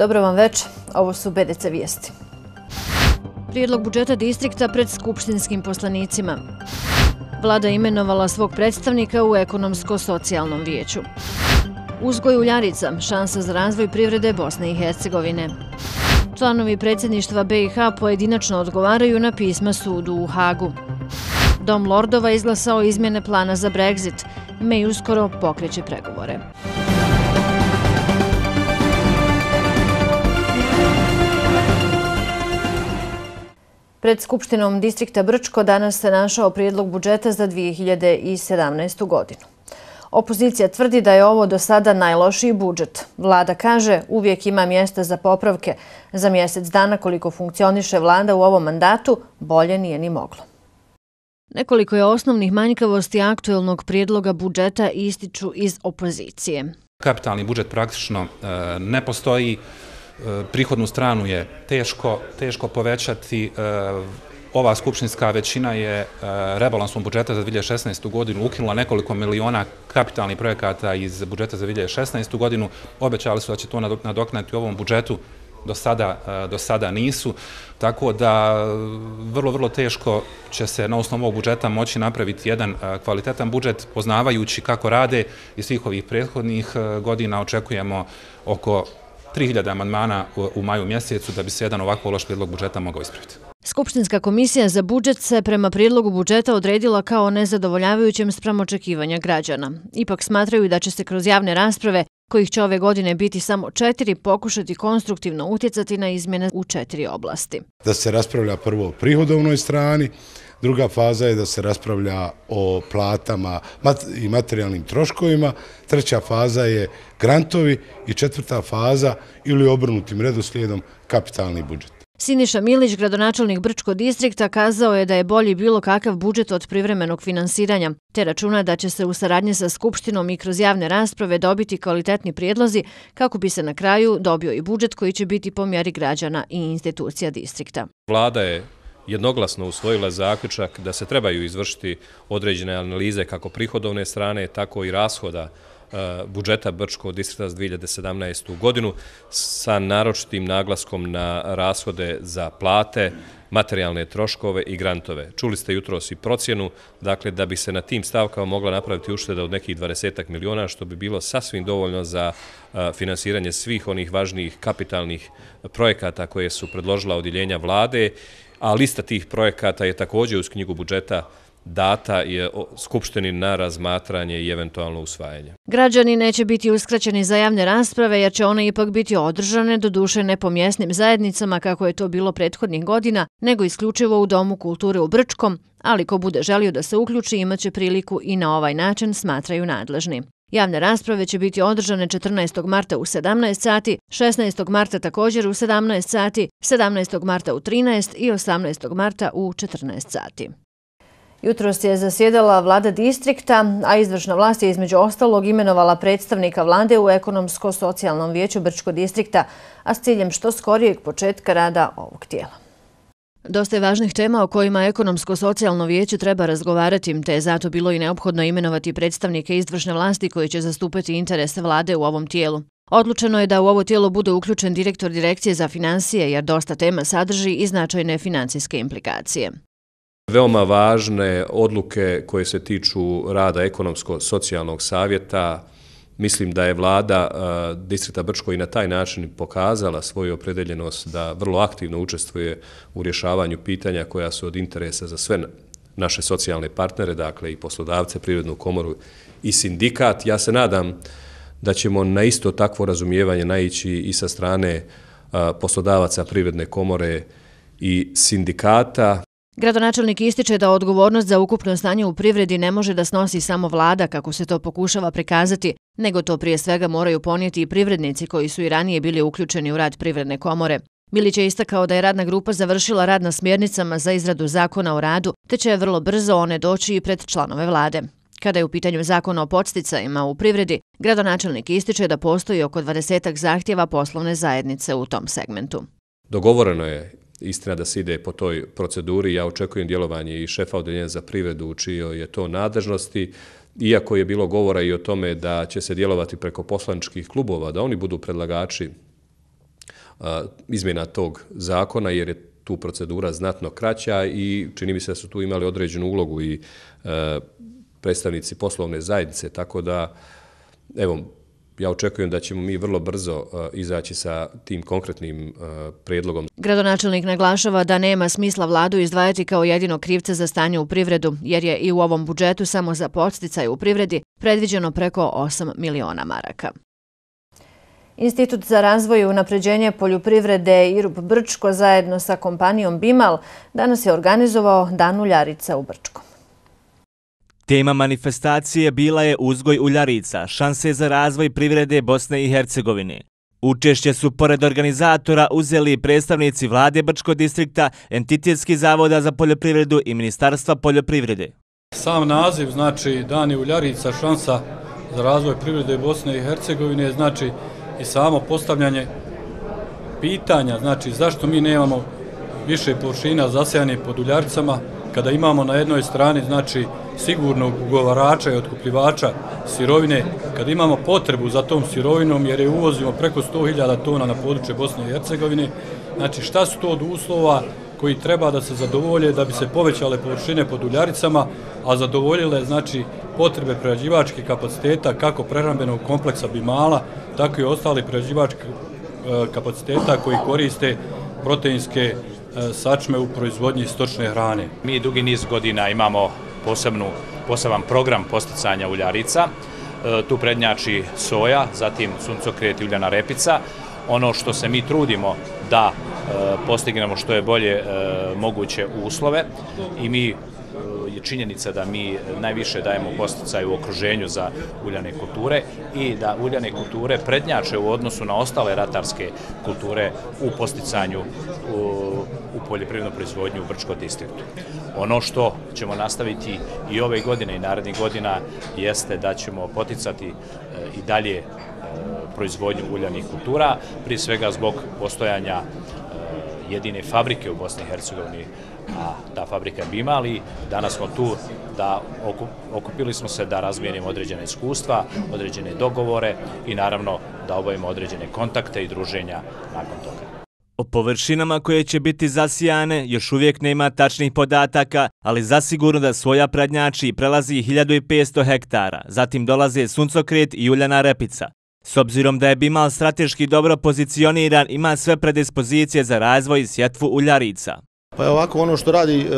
Dobro vam večer, ovo su BDC vijesti. Prijedlog budžeta distrikta pred skupštinskim poslanicima. Vlada imenovala svog predstavnika u ekonomsko-socijalnom vijeću. Uzgoj uljarica, šansa za razvoj privrede Bosne i Hercegovine. Članovi predsjedništva BiH pojedinačno odgovaraju na pisma sudu u Hagu. Dom Lordova izglasao izmjene plana za Brexit. May uskoro pokreće pregovore. Pred Skupštinom distrikta Brčko danas se našao prijedlog budžeta za 2017. godinu. Opozicija tvrdi da je ovo do sada najlošiji budžet. Vlada kaže uvijek ima mjesta za popravke. Za mjesec dana koliko funkcioniše vlada u ovom mandatu bolje nije ni moglo. Nekoliko je osnovnih manjkavosti aktuelnog prijedloga budžeta ističu iz opozicije. Kapitalni budžet praktično e, ne postoji. Eh, prihodnu stranu je teško, teško povećati. Eh, ova skupštinska većina je eh, rebalansom budžeta za 2016. godinu ukinula nekoliko miliona kapitalnih projekata iz budžeta za 2016. godinu. Obećali su da će to nadoknati u ovom budžetu, do sada, do sada nisu, tako da vrlo, vrlo teško će se na osnovu ovog budžeta moći napraviti jedan kvalitetan budžet, poznavajući kako rade iz svih ovih prethodnih godina, očekujemo oko 3000 amandmana u maju mjesecu da bi se jedan ovako loš prijedlog budžeta mogao ispraviti. Skupštinska komisija za budžet se prema prijedlogu budžeta odredila kao nezadovoljavajućem sprem očekivanja građana. Ipak smatraju da će se kroz javne rasprave kojih će ove godine biti samo četiri, pokušati konstruktivno utjecati na izmjene u četiri oblasti. Da se raspravlja prvo o prihodovnoj strani, druga faza je da se raspravlja o platama i materijalnim troškovima, treća faza je grantovi i četvrta faza ili obrnutim redoslijedom kapitalni budžet. Siniša Milić, gradonačelnik Brčko distrikta, kazao je da je bolji bilo kakav budžet od privremenog finansiranja, te računa da će se u saradnji sa Skupštinom i kroz javne rasprave dobiti kvalitetni prijedlozi kako bi se na kraju dobio i budžet koji će biti po mjeri građana i institucija distrikta. Vlada je jednoglasno usvojila zaključak da se trebaju izvršiti određene analize kako prihodovne strane, tako i rashoda Eh, budžeta Brčko distrita za 2017. godinu sa naročitim naglaskom na rashode za plate, materijalne troškove i grantove. Čuli ste jutro si procjenu, dakle da bi se na tim stavkama mogla napraviti ušteda od nekih 20 miliona, što bi bilo sasvim dovoljno za eh, finansiranje svih onih važnijih kapitalnih projekata koje su predložila odjeljenja vlade, a lista tih projekata je također uz knjigu budžeta data je skupštini na razmatranje i eventualno usvajanje. Građani neće biti uskraćeni za javne rasprave jer će one ipak biti održane do duše ne po mjesnim zajednicama kako je to bilo prethodnih godina, nego isključivo u Domu kulture u Brčkom, ali ko bude želio da se uključi će priliku i na ovaj način smatraju nadležni. Javne rasprave će biti održane 14. marta u 17 sati, 16. marta također u 17 sati, 17. marta u 13 i 18. marta u 14 sati. Jutro se je zasjedala vlada distrikta, a izvršna vlast je između ostalog imenovala predstavnika vlade u Ekonomsko-socijalnom vijeću Brčko distrikta, a s ciljem što skorijeg početka rada ovog tijela. Dosta je važnih tema o kojima ekonomsko-socijalno vijeće treba razgovarati, te je zato bilo i neophodno imenovati predstavnike izvršne vlasti koji će zastupati interese vlade u ovom tijelu. Odlučeno je da u ovo tijelo bude uključen direktor direkcije za financije, jer dosta tema sadrži i značajne financijske implikacije veoma važne odluke koje se tiču rada ekonomsko-socijalnog savjeta. Mislim da je vlada e, distrita Brčko i na taj način pokazala svoju opredeljenost da vrlo aktivno učestvuje u rješavanju pitanja koja su od interesa za sve naše socijalne partnere, dakle i poslodavce, prirodnu komoru i sindikat. Ja se nadam da ćemo na isto takvo razumijevanje naići i sa strane e, poslodavaca prirodne komore i sindikata. Gradonačelnik ističe da odgovornost za ukupno stanje u privredi ne može da snosi samo vlada kako se to pokušava prikazati, nego to prije svega moraju ponijeti i privrednici koji su i ranije bili uključeni u rad privredne komore. Milić je istakao da je radna grupa završila rad na smjernicama za izradu zakona o radu, te će vrlo brzo one doći i pred članove vlade. Kada je u pitanju zakona o podsticajima u privredi, gradonačelnik ističe da postoji oko 20 zahtjeva poslovne zajednice u tom segmentu. Dogovoreno je istina da se ide po toj proceduri. Ja očekujem djelovanje i šefa odeljenja za privredu u čijoj je to nadržnosti. Iako je bilo govora i o tome da će se djelovati preko poslaničkih klubova, da oni budu predlagači izmjena tog zakona, jer je tu procedura znatno kraća i čini mi se da su tu imali određenu ulogu i predstavnici poslovne zajednice, tako da, evo, ja očekujem da ćemo mi vrlo brzo uh, izaći sa tim konkretnim uh, predlogom. Gradonačelnik naglašava da nema smisla vladu izdvajati kao jedino krivce za stanje u privredu, jer je i u ovom budžetu samo za podsticaj u privredi predviđeno preko 8 miliona maraka. Institut za razvoj i unapređenje poljoprivrede Irup Brčko zajedno sa kompanijom Bimal danas je organizovao Dan uljarica u Brčkom. Tema manifestacije bila je uzgoj uljarica, šanse za razvoj privrede Bosne i Hercegovine. Učešće su pored organizatora uzeli predstavnici vlade Brčko distrikta, Entitetski zavoda za poljoprivredu i Ministarstva poljoprivrede. Sam naziv, znači Dani Uljarica, šansa za razvoj privrede Bosne i Hercegovine, znači i samo postavljanje pitanja, znači zašto mi nemamo više površina zasejanje pod uljaricama, kada imamo na jednoj strani znači sigurnog ugovarača i otkupljivača sirovine, kad imamo potrebu za tom sirovinom jer je uvozimo preko 100.000 tona na područje Bosne i Hercegovine, znači šta su to od uslova koji treba da se zadovolje da bi se povećale površine pod uljaricama, a zadovoljile znači potrebe prerađivačkih kapaciteta kako prerambenog kompleksa Bimala, tako i ostali prerađivačkih e, kapaciteta koji koriste proteinske E, sačme u proizvodnji stočne hrane. Mi dugi niz godina imamo posebnu, poseban program posticanja uljarica, e, tu prednjači soja, zatim suncokret i uljana repica. Ono što se mi trudimo da e, postignemo što je bolje moguće uslove i mi činjenica da mi najviše dajemo posticaj u okruženju za uljane kulture i da uljane kulture prednjače u odnosu na ostale ratarske kulture u posticanju u, u proizvodnju u Brčko distriktu. Ono što ćemo nastaviti i ove godine i narednih godina jeste da ćemo poticati e, i dalje e, proizvodnju uljanih kultura, prije svega zbog postojanja e, jedine fabrike u Bosni i Hercegovini a ta fabrika bi ima, ali danas smo tu da okupili smo se da razmijenimo određene iskustva, određene dogovore i naravno da obavimo određene kontakte i druženja nakon toga. O površinama koje će biti zasijane još uvijek nema tačnih podataka, ali zasigurno da svoja prednjači prelazi 1500 hektara, zatim dolaze suncokret i uljana repica. S obzirom da je Bimal strateški dobro pozicioniran, ima sve predispozicije za razvoj i sjetvu uljarica. Pa je ovako ono što radi e,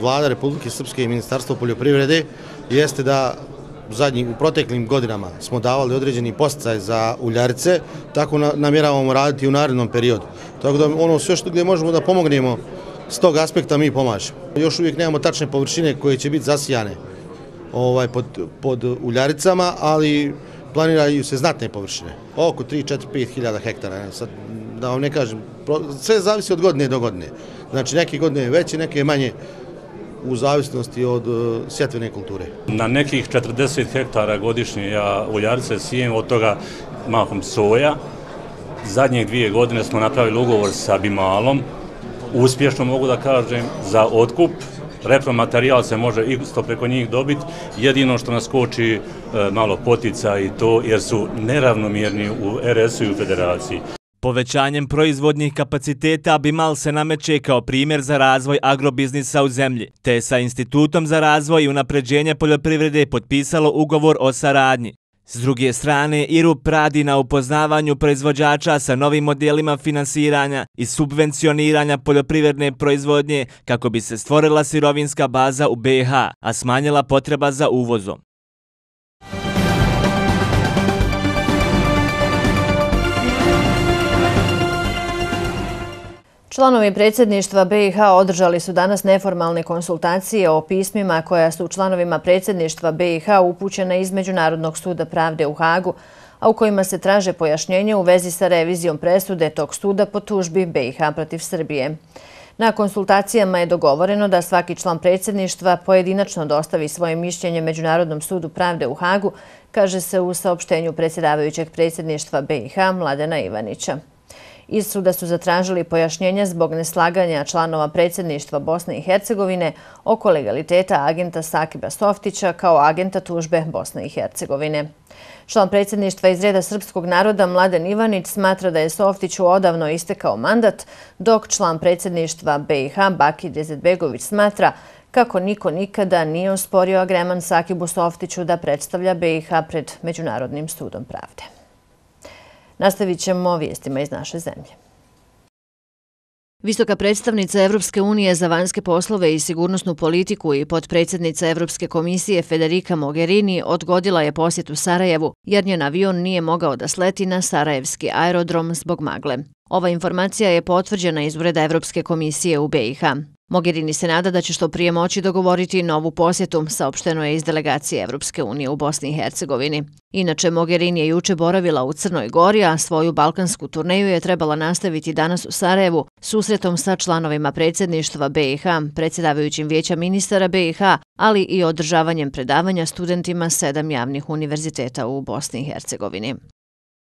vlada Republike Srpske i Ministarstvo poljoprivrede jeste da u proteklim godinama smo davali određeni postacaj za uljarice, tako namjeravamo raditi u narednom periodu. Tako da ono sve što gdje možemo da pomognemo s tog aspekta mi pomažemo. Još uvijek nemamo tačne površine koje će biti zasijane ovaj, pod uljaricama, ali planiraju se znatne površine, oko 3, 4, 5 hiljada hektara. Da vam ne kažem, sve zavisi od godine do godine. Znači neke godine je veće, neke je manje u zavisnosti od e, sjetvene kulture. Na nekih 40 hektara godišnje ja u Jarce sijem, od toga mahom soja. Zadnjih dvije godine smo napravili ugovor sa Bimalom, uspješno mogu da kažem, za otkup. Repromaterijal se može isto preko njih dobiti, jedino što nas koči e, malo potica i to jer su neravnomjerni u RS-u i u federaciji. Povećanjem proizvodnih kapaciteta Abimal se nameće kao primjer za razvoj agrobiznisa u zemlji, te sa Institutom za razvoj i unapređenje poljoprivrede potpisalo ugovor o saradnji. S druge strane, IRUP radi na upoznavanju proizvođača sa novim modelima finansiranja i subvencioniranja poljoprivredne proizvodnje kako bi se stvorila sirovinska baza u BiH, a smanjila potreba za uvozom. Članovi predsjedništva BiH održali su danas neformalne konsultacije o pismima koja su članovima predsjedništva BiH upućena iz Međunarodnog suda pravde u Hagu, a u kojima se traže pojašnjenje u vezi sa revizijom presude tog suda po tužbi BiH protiv Srbije. Na konsultacijama je dogovoreno da svaki član predsjedništva pojedinačno dostavi svoje mišljenje Međunarodnom sudu pravde u Hagu, kaže se u saopštenju predsjedavajućeg predsjedništva BiH Mladena Ivanića iz suda su zatražili pojašnjenja zbog neslaganja članova predsjedništva Bosne i Hercegovine oko legaliteta agenta Sakiba Softića kao agenta tužbe Bosne i Hercegovine. Član predsjedništva iz reda srpskog naroda Mladen Ivanić smatra da je Softiću odavno istekao mandat, dok član predsjedništva BiH Bakid Jezedbegović smatra kako niko nikada nije osporio agreman Sakibu Softiću da predstavlja BiH pred Međunarodnim studom pravde. Nastavit ćemo vijestima iz naše zemlje. Visoka predstavnica Evropske unije za vanjske poslove i sigurnosnu politiku i podpredsjednica Evropske komisije Federica Mogherini odgodila je posjet u Sarajevu jer njen avion nije mogao da sleti na Sarajevski aerodrom zbog magle. Ova informacija je potvrđena iz Ureda Evropske komisije u BiH. Mogherini se nada da će što prije moći dogovoriti novu posjetu, saopšteno je iz delegacije Evropske unije u Bosni i Hercegovini. Inače, Mogherini je juče boravila u Crnoj Gori, a svoju balkansku turneju je trebala nastaviti danas u Sarajevu susretom sa članovima predsjedništva BiH, predsjedavajućim vijeća ministara BiH, ali i održavanjem predavanja studentima sedam javnih univerziteta u Bosni i Hercegovini.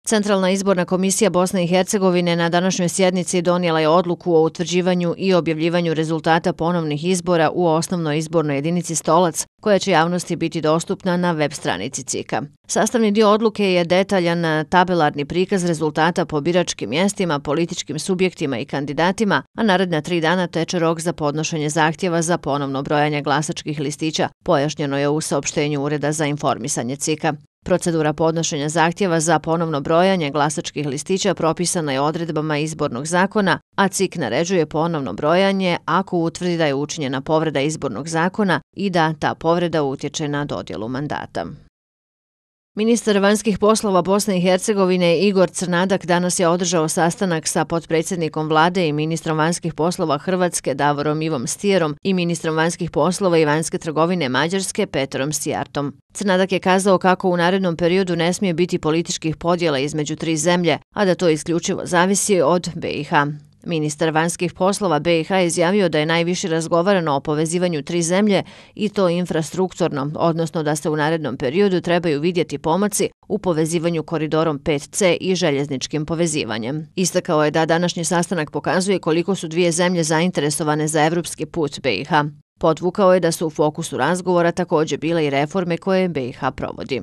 Centralna izborna komisija Bosne i Hercegovine na današnjoj sjednici donijela je odluku o utvrđivanju i objavljivanju rezultata ponovnih izbora u osnovnoj izbornoj jedinici Stolac, koja će javnosti biti dostupna na web stranici CIKA. Sastavni dio odluke je detaljan tabelarni prikaz rezultata po biračkim mjestima, političkim subjektima i kandidatima, a naredna tri dana teče rok za podnošenje zahtjeva za ponovno brojanje glasačkih listića, pojašnjeno je u saopštenju Ureda za informisanje CIKA. Procedura podnošenja zahtjeva za ponovno brojanje glasačkih listića propisana je odredbama izbornog zakona, a CIK naređuje ponovno brojanje ako utvrdi da je učinjena povreda izbornog zakona i da ta povreda utječe na dodjelu mandata. Ministar vanjskih poslova Bosne i Hercegovine Igor Crnadak danas je održao sastanak sa potpredsjednikom vlade i ministrom vanjskih poslova Hrvatske Davorom Ivom Stijerom i ministrom vanjskih poslova i vanjske trgovine Mađarske Petrom Sijartom. Crnadak je kazao kako u narednom periodu ne smije biti političkih podjela između tri zemlje, a da to isključivo zavisi od BiH. Ministar vanjskih poslova BiH izjavio da je najviše razgovarano o povezivanju tri zemlje i to infrastrukturno, odnosno da se u narednom periodu trebaju vidjeti pomaci u povezivanju koridorom 5C i željezničkim povezivanjem. Istakao je da današnji sastanak pokazuje koliko su dvije zemlje zainteresovane za evropski put BiH. Potvukao je da su u fokusu razgovora također bile i reforme koje BiH provodi.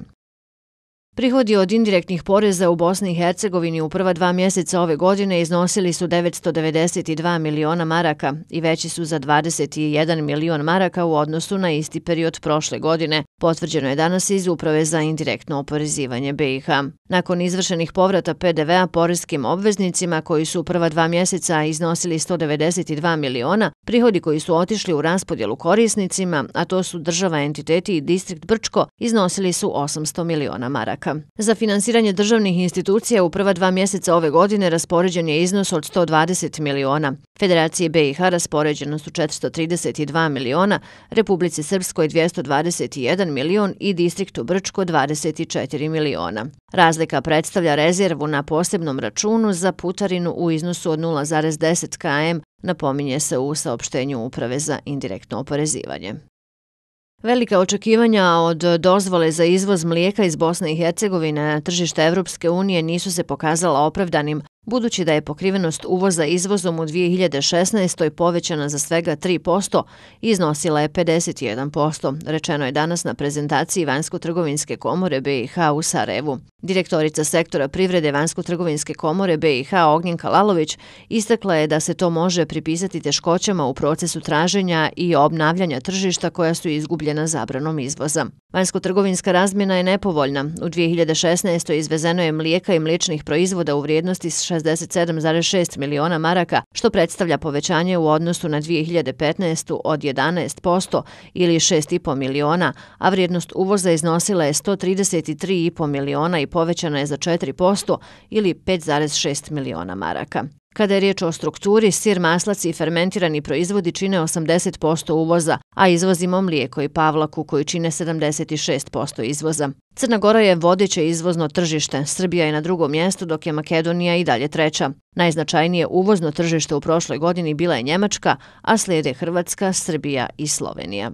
Prihodi od indirektnih poreza u Bosni i Hercegovini u prva dva mjeseca ove godine iznosili su 992 miliona maraka i veći su za 21 milion maraka u odnosu na isti period prošle godine, potvrđeno je danas iz Uprave za indirektno oporezivanje BiH. Nakon izvršenih povrata PDV-a porezkim obveznicima koji su u prva dva mjeseca iznosili 192 miliona, prihodi koji su otišli u raspodjelu korisnicima, a to su država, entiteti i distrikt Brčko, iznosili su 800 miliona maraka banaka. Za finansiranje državnih institucija u prva dva mjeseca ove godine raspoređen je iznos od 120 miliona. Federacije BiH raspoređeno su 432 miliona, Republici Srpskoj 221 milion i Distriktu Brčko 24 miliona. Razlika predstavlja rezervu na posebnom računu za putarinu u iznosu od 0,10 km, napominje se u saopštenju Uprave za indirektno oporezivanje. Velika očekivanja od dozvole za izvoz mlijeka iz Bosne i Hercegovine na tržište Evropske unije nisu se pokazala opravdanim, Budući da je pokrivenost uvoza izvozom u 2016. povećana za svega 3%, iznosila je 51%, rečeno je danas na prezentaciji Vanjsko-trgovinske komore BiH u Sarajevu. Direktorica sektora privrede Vanjsko-trgovinske komore BiH Ognjen Kalalović istakla je da se to može pripisati teškoćama u procesu traženja i obnavljanja tržišta koja su izgubljena zabranom izvoza. Vanjsko-trgovinska razmjena je nepovoljna. U 2016. izvezeno je mlijeka i mliječnih proizvoda u vrijednosti s 16%. 67,6 miliona maraka, što predstavlja povećanje u odnosu na 2015. od 11% ili 6,5 miliona, a vrijednost uvoza iznosila je 133,5 miliona i povećana je za 4% ili 5,6 miliona maraka. Kada je riječ o strukturi, sir, maslac i fermentirani proizvodi čine 80% uvoza, a izvozimo mlijeko i pavlaku koji čine 76% izvoza. Crna Gora je vodeće izvozno tržište, Srbija je na drugom mjestu dok je Makedonija i dalje treća. Najznačajnije uvozno tržište u prošloj godini bila je Njemačka, a slijede Hrvatska, Srbija i Slovenija.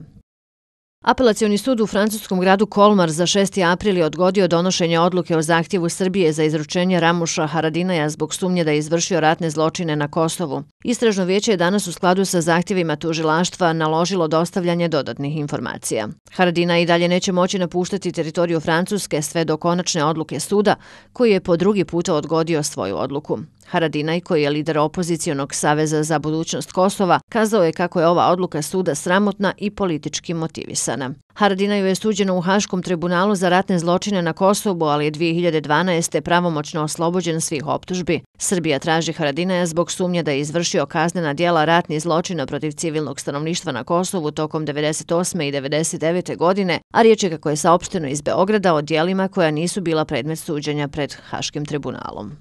Apelacioni sud u francuskom gradu Kolmar za 6. april je odgodio donošenje odluke o zahtjevu Srbije za izručenje Ramuša Haradinaja zbog sumnje da je izvršio ratne zločine na Kosovu. Istražno vijeće je danas u skladu sa zahtjevima tužilaštva naložilo dostavljanje dodatnih informacija. Haradina i dalje neće moći napuštati teritoriju Francuske sve do konačne odluke suda, koji je po drugi puta odgodio svoju odluku. Haradinaj, koji je lider opozicijonog Saveza za budućnost Kosova, kazao je kako je ova odluka suda sramotna i politički motivisa. Kosana. Haradinaju je suđeno u Haškom tribunalu za ratne zločine na Kosovu, ali je 2012. pravomoćno oslobođen svih optužbi. Srbija traži Haradinaja zbog sumnje da je izvršio kaznena dijela ratnih zločina protiv civilnog stanovništva na Kosovu tokom 1998. i 1999. godine, a riječ je kako je saopšteno iz Beograda o dijelima koja nisu bila predmet suđenja pred Haškim tribunalom.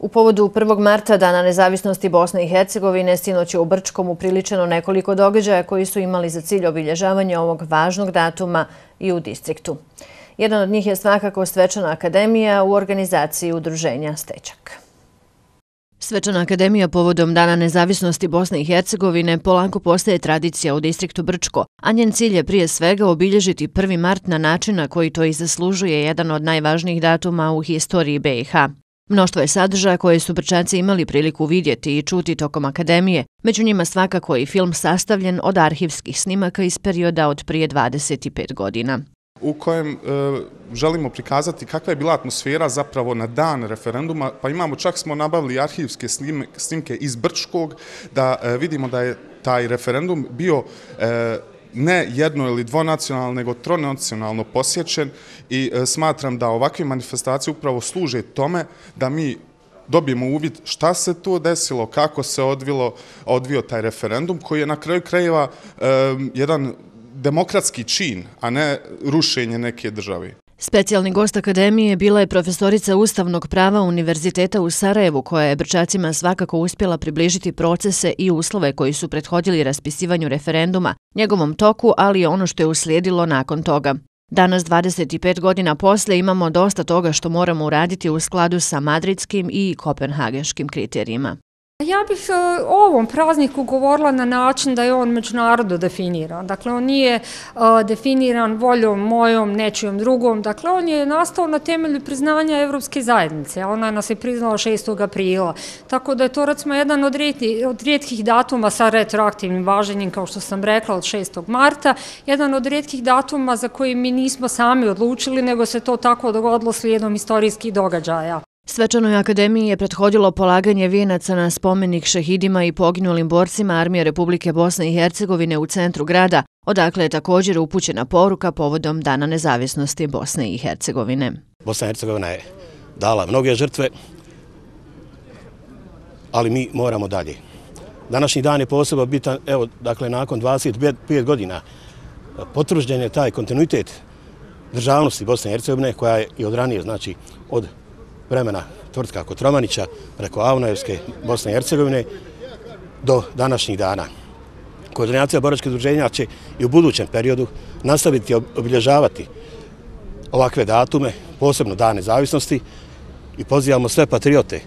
U povodu 1. marta Dana nezavisnosti Bosne i Hercegovine sinoć je u Brčkom upriličeno nekoliko događaja koji su imali za cilj obilježavanje ovog važnog datuma i u distriktu. Jedan od njih je svakako Svečana akademija u organizaciji udruženja Stečak. Svečana akademija povodom Dana nezavisnosti Bosne i Hercegovine polako postaje tradicija u distriktu Brčko, a njen cilj je prije svega obilježiti 1. mart na način na koji to i zaslužuje jedan od najvažnijih datuma u historiji BiH. Mnoštvo je sadržaja koje su brčanci imali priliku vidjeti i čuti tokom akademije, među njima svakako i film sastavljen od arhivskih snimaka iz perioda od prije 25 godina. U kojem e, želimo prikazati kakva je bila atmosfera zapravo na dan referenduma, pa imamo, čak smo nabavili arhivske snimke iz Brčkog, da e, vidimo da je taj referendum bio e, ne jedno ili dvonacionalno, nego tronacionalno posjećen i e, smatram da ovakve manifestacije upravo služe tome da mi dobijemo uvid šta se tu desilo, kako se odvilo, odvio taj referendum koji je na kraju krajeva e, jedan demokratski čin, a ne rušenje neke države. Specijalni gost akademije bila je profesorica Ustavnog prava Univerziteta u Sarajevu koja je brčacima svakako uspjela približiti procese i uslove koji su prethodili raspisivanju referenduma, njegovom toku, ali i ono što je uslijedilo nakon toga. Danas, 25 godina posle, imamo dosta toga što moramo uraditi u skladu sa madridskim i kopenhageškim kriterijima. Ja bih e, o ovom prazniku govorila na način da je on međunarodno definiran. Dakle, on nije e, definiran voljom mojom, nečijom drugom. Dakle, on je nastao na temelju priznanja Evropske zajednice. Ona nas je priznala 6. aprila. Tako da je to, recimo, jedan od rijetkih datuma sa retroaktivnim važenjem, kao što sam rekla, od 6. marta. Jedan od rijetkih datuma za koji mi nismo sami odlučili, nego se to tako dogodilo slijedom istorijskih događaja. Svečanoj akademiji je prethodilo polaganje vijenaca na spomenik šehidima i poginulim borcima Armije Republike Bosne i Hercegovine u centru grada, odakle je također upućena poruka povodom Dana nezavisnosti Bosne i Hercegovine. Bosna i Hercegovina je dala mnoge žrtve, ali mi moramo dalje. Današnji dan je posebno bitan, evo, dakle, nakon 25 godina e, potvrđen je taj kontinuitet državnosti Bosne i Hercegovine, koja je i od znači, od vremena tvrtka Kotromanića preko Avnojevske Bosne i Hercegovine do današnjih dana. Koordinacija boračke združenja će i u budućem periodu nastaviti obilježavati ovakve datume, posebno dane zavisnosti i pozivamo sve patriote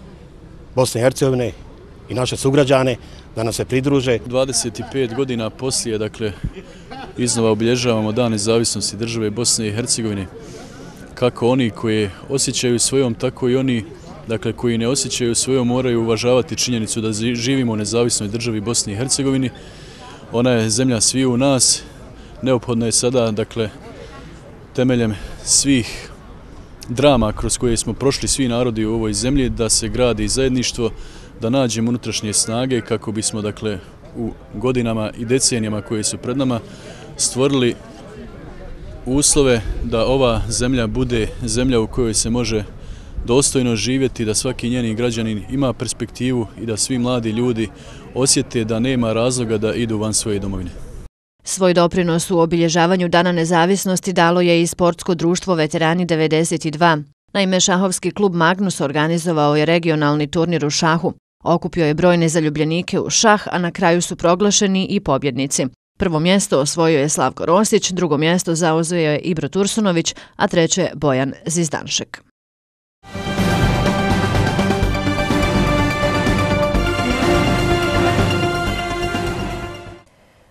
Bosne i Hercegovine i naše sugrađane da nam se pridruže. 25 godina poslije, dakle, iznova obilježavamo dane zavisnosti države Bosne i Hercegovine kako oni koji osjećaju svojom, tako i oni dakle, koji ne osjećaju svojom moraju uvažavati činjenicu da živimo u nezavisnoj državi Bosni i Hercegovini. Ona je zemlja svi u nas. Neophodno je sada, dakle, temeljem svih drama kroz koje smo prošli svi narodi u ovoj zemlji, da se gradi zajedništvo, da nađemo unutrašnje snage kako bismo, dakle, u godinama i decenijama koje su pred nama stvorili uslove da ova zemlja bude zemlja u kojoj se može dostojno živjeti, da svaki njeni građanin ima perspektivu i da svi mladi ljudi osjete da nema razloga da idu van svoje domovine. Svoj doprinos u obilježavanju Dana nezavisnosti dalo je i Sportsko društvo Veterani 92. Naime, šahovski klub Magnus organizovao je regionalni turnir u šahu. Okupio je brojne zaljubljenike u šah, a na kraju su proglašeni i pobjednici. Prvo mjesto osvojio je Slavko Rosić, drugo mjesto zauzio je Ibro Tursunović, a treće Bojan Zizdanšek.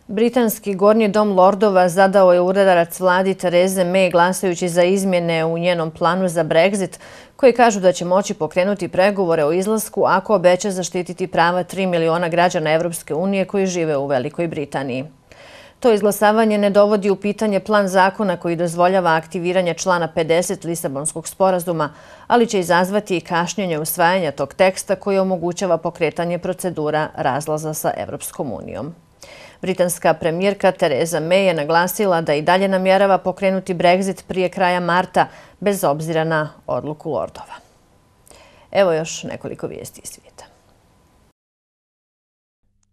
Britanski gornji dom Lordova zadao je uredarac vladi Tereze May glasajući za izmjene u njenom planu za Brexit, koji kažu da će moći pokrenuti pregovore o izlasku ako obeća zaštititi prava 3 miliona građana unije koji žive u Velikoj Britaniji. To izglasavanje ne dovodi u pitanje plan zakona koji dozvoljava aktiviranje člana 50 Lisabonskog sporazuma, ali će izazvati i kašnjenje usvajanja tog teksta koji omogućava pokretanje procedura razlaza sa Evropskom unijom. Britanska premijerka Tereza May je naglasila da i dalje namjerava pokrenuti Brexit prije kraja marta bez obzira na odluku Lordova. Evo još nekoliko vijesti iz svijeta.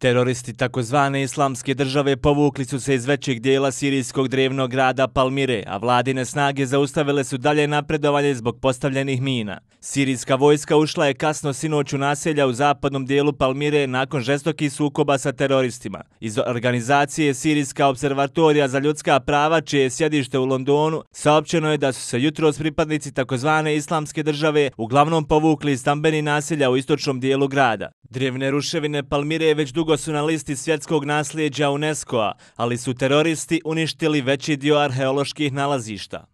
Teroristi takozvane islamske države povukli su se iz većeg dijela sirijskog drevnog grada Palmire, a vladine snage zaustavile su dalje napredovanje zbog postavljenih mina. Sirijska vojska ušla je kasno sinoć u naselja u zapadnom dijelu Palmire nakon žestokih sukoba sa teroristima. Iz organizacije Sirijska observatorija za ljudska prava, čije je sjedište u Londonu, saopćeno je da su se jutro s pripadnici takozvane islamske države uglavnom povukli iz tambeni naselja u istočnom dijelu grada. Drevne ruševine Palmire već dugo dugo su na listi svjetskog naslijeđa UNESCO-a, ali su teroristi uništili veći dio arheoloških nalazišta.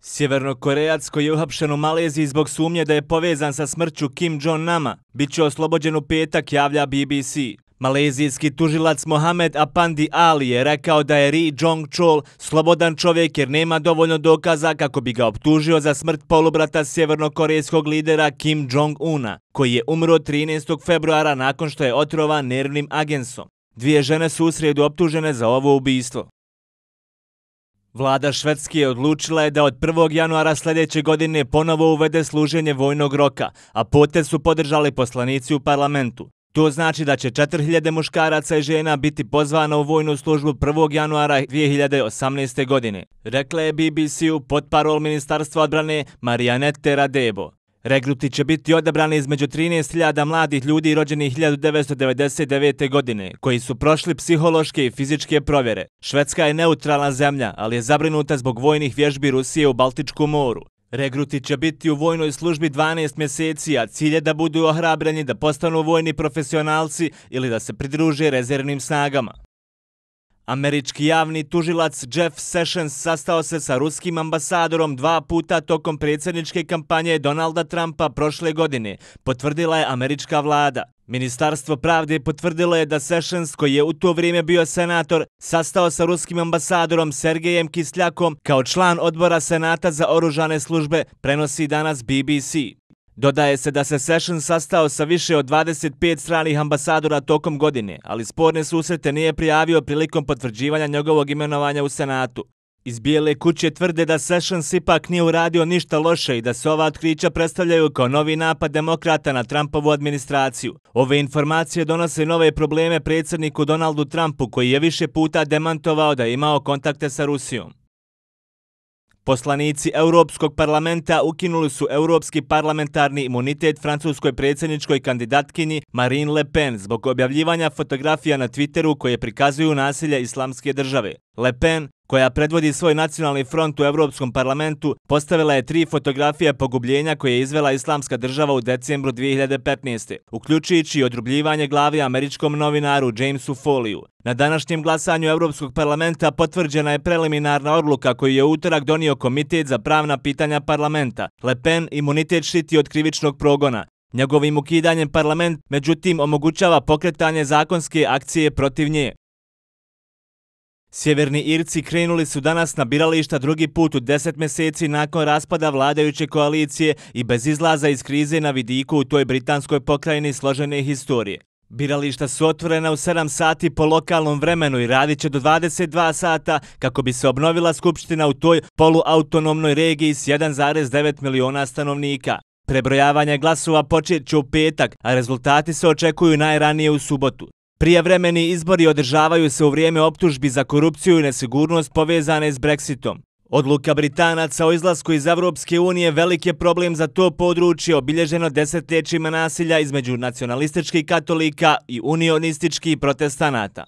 Sjevernokorejac je uhapšen u Maleziji zbog sumnje da je povezan sa smrću Kim Jong-nama, Biće će oslobođen u petak, javlja BBC. Malezijski tužilac Mohamed Apandi Ali je rekao da je Ri Jong Chol slobodan čovjek jer nema dovoljno dokaza kako bi ga optužio za smrt polubrata sjevernokorejskog lidera Kim Jong-una, koji je umro 13. februara nakon što je otrovan nervnim agensom. Dvije žene su u srijedu optužene za ovo ubijstvo. Vlada Švedske je odlučila da od 1. januara sljedeće godine ponovo uvede služenje vojnog roka, a pote su podržali poslanici u parlamentu. To znači da će 4000 muškaraca i žena biti pozvana u vojnu službu 1. januara 2018. godine, rekla je BBC-u potparol Ministarstva odbrane Marianette Radebo. Regruti će biti odabrani između 13.000 mladih ljudi rođenih 1999. godine, koji su prošli psihološke i fizičke provjere. Švedska je neutralna zemlja, ali je zabrinuta zbog vojnih vježbi Rusije u Baltičku moru. Regruti će biti u vojnoj službi 12 mjeseci, a cilj je da budu ohrabranji, da postanu vojni profesionalci ili da se pridruže rezervnim snagama. Američki javni tužilac Jeff Sessions sastao se sa ruskim ambasadorom dva puta tokom predsjedničke kampanje Donalda Trumpa prošle godine, potvrdila je američka vlada. Ministarstvo pravde potvrdilo je da Sessions, koji je u to vrijeme bio senator, sastao sa ruskim ambasadorom Sergejem Kisljakom kao član odbora Senata za oružane službe, prenosi danas BBC. Dodaje se da se Sessions sastao sa više od 25 stranih ambasadora tokom godine, ali sporne susrete nije prijavio prilikom potvrđivanja njegovog imenovanja u Senatu. Iz Bijele kuće tvrde da Sessions ipak nije uradio ništa loše i da se ova otkrića predstavljaju kao novi napad demokrata na Trumpovu administraciju. Ove informacije donose nove probleme predsjedniku Donaldu Trumpu koji je više puta demantovao da je imao kontakte sa Rusijom. Poslanici Europskog parlamenta ukinuli su Europski parlamentarni imunitet francuskoj predsjedničkoj kandidatkinji Marine Le Pen zbog objavljivanja fotografija na Twitteru koje prikazuju nasilje islamske države. Le Pen, koja predvodi svoj nacionalni front u Evropskom parlamentu, postavila je tri fotografije pogubljenja koje je izvela Islamska država u decembru 2015. uključujući i odrubljivanje glavi američkom novinaru Jamesu Foliju. Na današnjem glasanju Evropskog parlamenta potvrđena je preliminarna odluka koju je utorak donio Komitet za pravna pitanja parlamenta. Le Pen imunitet štiti od krivičnog progona. Njegovim ukidanjem parlament, međutim, omogućava pokretanje zakonske akcije protiv nje. Sjeverni Irci krenuli su danas na birališta drugi put u deset meseci nakon raspada vladajuće koalicije i bez izlaza iz krize na vidiku u toj britanskoj pokrajini složene historije. Birališta su otvorena u 7 sati po lokalnom vremenu i radit će do 22 sata kako bi se obnovila skupština u toj poluautonomnoj regiji s 1,9 miliona stanovnika. Prebrojavanje glasova počet će u petak, a rezultati se očekuju najranije u subotu. Prijevremeni izbori održavaju se u vrijeme optužbi za korupciju i nesigurnost povezane s Brexitom. Odluka Britanaca o izlasku iz Evropske unije velik je problem za to područje obilježeno desetljećima nasilja između nacionalističkih katolika i unionističkih protestanata.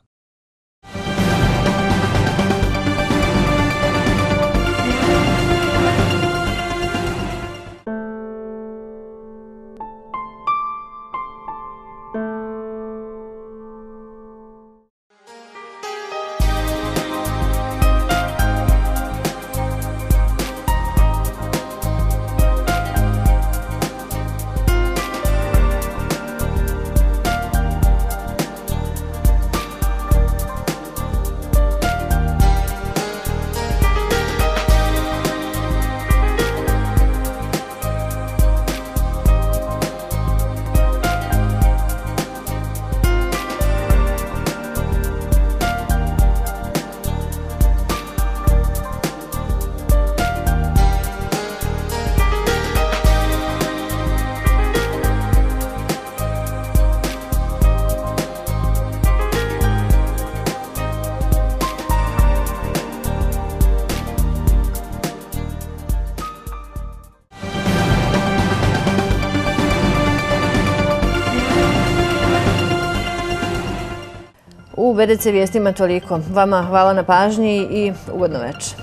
UBDC vijestima toliko. Vama hvala na pažnji i ugodno večer.